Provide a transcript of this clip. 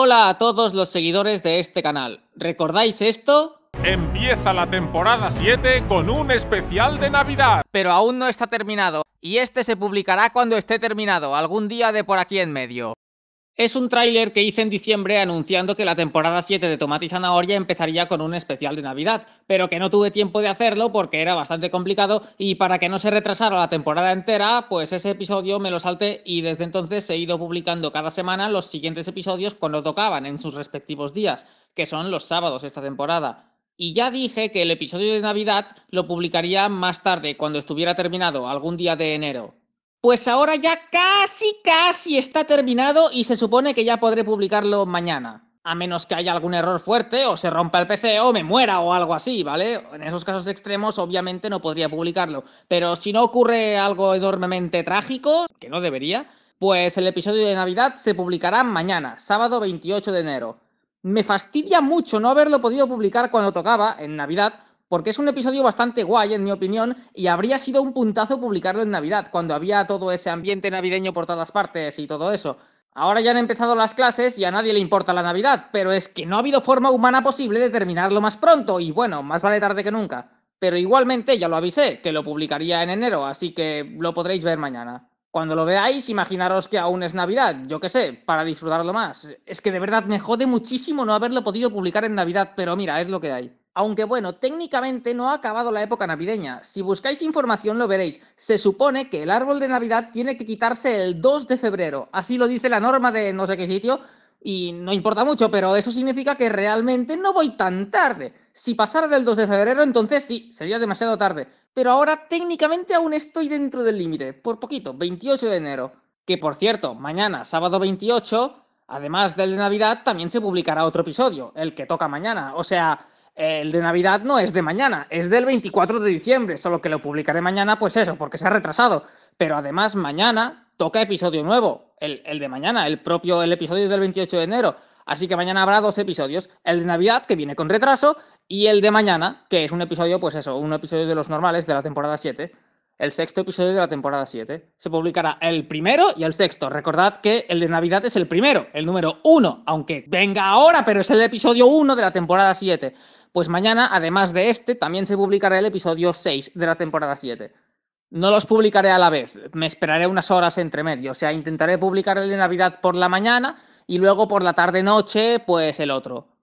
Hola a todos los seguidores de este canal. ¿Recordáis esto? Empieza la temporada 7 con un especial de Navidad. Pero aún no está terminado, y este se publicará cuando esté terminado, algún día de por aquí en medio. Es un tráiler que hice en diciembre anunciando que la temporada 7 de Tomate y Zanahoria empezaría con un especial de Navidad, pero que no tuve tiempo de hacerlo porque era bastante complicado y para que no se retrasara la temporada entera, pues ese episodio me lo salté y desde entonces he ido publicando cada semana los siguientes episodios cuando tocaban en sus respectivos días, que son los sábados esta temporada. Y ya dije que el episodio de Navidad lo publicaría más tarde, cuando estuviera terminado, algún día de enero. Pues ahora ya casi, casi está terminado y se supone que ya podré publicarlo mañana. A menos que haya algún error fuerte o se rompa el PC o me muera o algo así, ¿vale? En esos casos extremos obviamente no podría publicarlo. Pero si no ocurre algo enormemente trágico, que no debería, pues el episodio de Navidad se publicará mañana, sábado 28 de enero. Me fastidia mucho no haberlo podido publicar cuando tocaba, en Navidad, porque es un episodio bastante guay, en mi opinión, y habría sido un puntazo publicarlo en Navidad, cuando había todo ese ambiente navideño por todas partes y todo eso. Ahora ya han empezado las clases y a nadie le importa la Navidad, pero es que no ha habido forma humana posible de terminarlo más pronto, y bueno, más vale tarde que nunca. Pero igualmente ya lo avisé, que lo publicaría en enero, así que lo podréis ver mañana. Cuando lo veáis, imaginaros que aún es Navidad, yo qué sé, para disfrutarlo más. Es que de verdad me jode muchísimo no haberlo podido publicar en Navidad, pero mira, es lo que hay. Aunque bueno, técnicamente no ha acabado la época navideña. Si buscáis información lo veréis. Se supone que el árbol de Navidad tiene que quitarse el 2 de febrero. Así lo dice la norma de no sé qué sitio. Y no importa mucho, pero eso significa que realmente no voy tan tarde. Si pasara del 2 de febrero, entonces sí, sería demasiado tarde. Pero ahora técnicamente aún estoy dentro del límite. Por poquito, 28 de enero. Que por cierto, mañana, sábado 28, además del de Navidad, también se publicará otro episodio, el que toca mañana. O sea el de Navidad no es de mañana, es del 24 de diciembre, solo que lo publicaré mañana, pues eso, porque se ha retrasado. Pero además mañana toca episodio nuevo, el, de mañana, el propio, el episodio del 28 de enero. Así que mañana habrá dos episodios, el de Navidad, que viene con retraso, y el de mañana, que es un episodio, pues eso, un episodio de los normales de la temporada 7 el sexto episodio de la temporada 7. Se publicará el primero y el sexto. Recordad que el de Navidad es el primero, el número uno. aunque venga ahora, pero es el episodio 1 de la temporada 7. Pues mañana, además de este, también se publicará el episodio 6 de la temporada 7. No los publicaré a la vez, me esperaré unas horas entre medio, o sea, intentaré publicar el de Navidad por la mañana y luego por la tarde-noche, pues el otro.